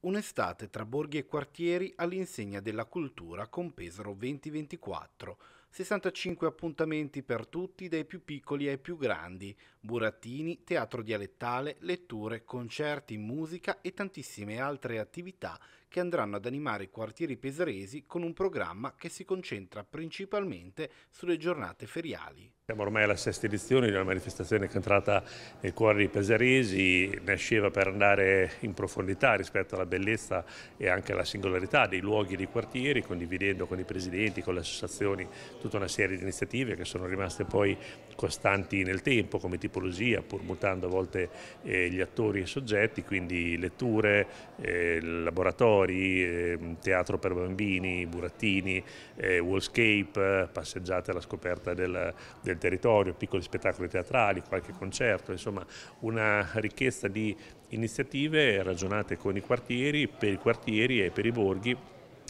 Un'estate tra borghi e quartieri all'insegna della cultura con Pesaro 2024. 65 appuntamenti per tutti, dai più piccoli ai più grandi, burattini, teatro dialettale, letture, concerti, musica e tantissime altre attività che andranno ad animare i quartieri pesaresi con un programma che si concentra principalmente sulle giornate feriali. Siamo ormai alla sesta edizione di una manifestazione che è entrata nel cuore dei pesaresi, nasceva per andare in profondità rispetto alla bellezza e anche alla singolarità dei luoghi e dei quartieri, condividendo con i presidenti, con le associazioni tutta una serie di iniziative che sono rimaste poi costanti nel tempo come tipologia, pur mutando a volte eh, gli attori e i soggetti, quindi letture, eh, laboratori, minori, ehm, teatro per bambini, burattini, eh, wallscape, passeggiate alla scoperta del, del territorio, piccoli spettacoli teatrali, qualche concerto, insomma una richiesta di iniziative ragionate con i quartieri, per i quartieri e per i borghi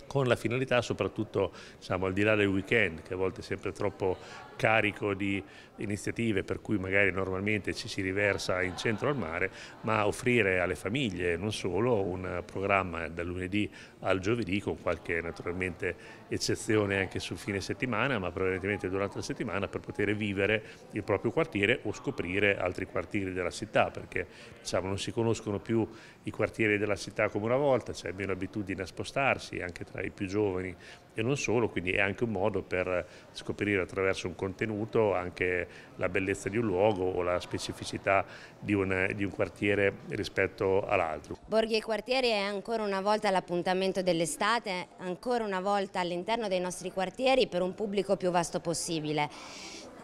con la finalità soprattutto diciamo, al di là del weekend che a volte è sempre troppo carico di iniziative per cui magari normalmente ci si riversa in centro al mare, ma offrire alle famiglie non solo un programma dal lunedì al giovedì con qualche naturalmente eccezione anche sul fine settimana, ma prevalentemente durante la settimana per poter vivere il proprio quartiere o scoprire altri quartieri della città, perché diciamo, non si conoscono più i quartieri della città come una volta, c'è cioè meno abitudine a spostarsi anche tra tra i più giovani e non solo, quindi è anche un modo per scoprire attraverso un contenuto anche la bellezza di un luogo o la specificità di un, di un quartiere rispetto all'altro. Borghi e Quartieri è ancora una volta l'appuntamento dell'estate, ancora una volta all'interno dei nostri quartieri per un pubblico più vasto possibile.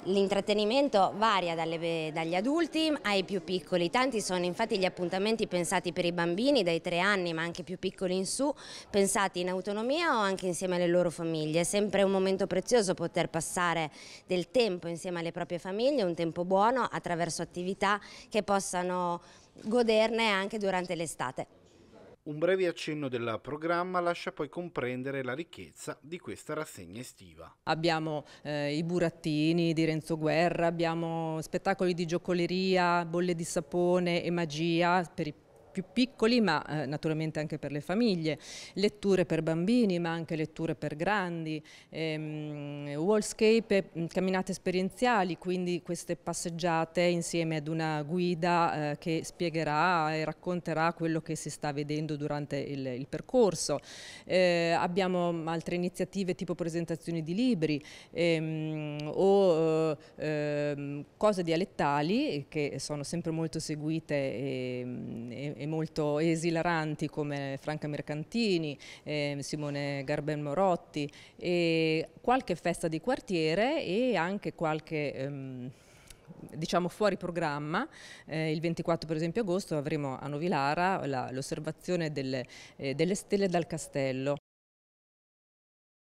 L'intrattenimento varia dalle, dagli adulti ai più piccoli, tanti sono infatti gli appuntamenti pensati per i bambini dai tre anni ma anche più piccoli in su, pensati in autonomia o anche insieme alle loro famiglie. È sempre un momento prezioso poter passare del tempo insieme alle proprie famiglie, un tempo buono attraverso attività che possano goderne anche durante l'estate. Un breve accenno del programma lascia poi comprendere la ricchezza di questa rassegna estiva. Abbiamo eh, i burattini di Renzo Guerra, abbiamo spettacoli di giocoleria, bolle di sapone e magia per i più piccoli ma eh, naturalmente anche per le famiglie, letture per bambini ma anche letture per grandi, ehm, wallscape, mm, camminate esperienziali, quindi queste passeggiate insieme ad una guida eh, che spiegherà e racconterà quello che si sta vedendo durante il, il percorso. Eh, abbiamo altre iniziative tipo presentazioni di libri ehm, o eh, ehm, cose dialettali che sono sempre molto seguite e, mm, e, e molto esilaranti come Franca Mercantini, eh, Simone Garben Morotti, e qualche festa di quartiere e anche qualche... Ehm, diciamo fuori programma, eh, il 24 per esempio agosto avremo a Novilara l'osservazione delle, eh, delle, stelle dal castello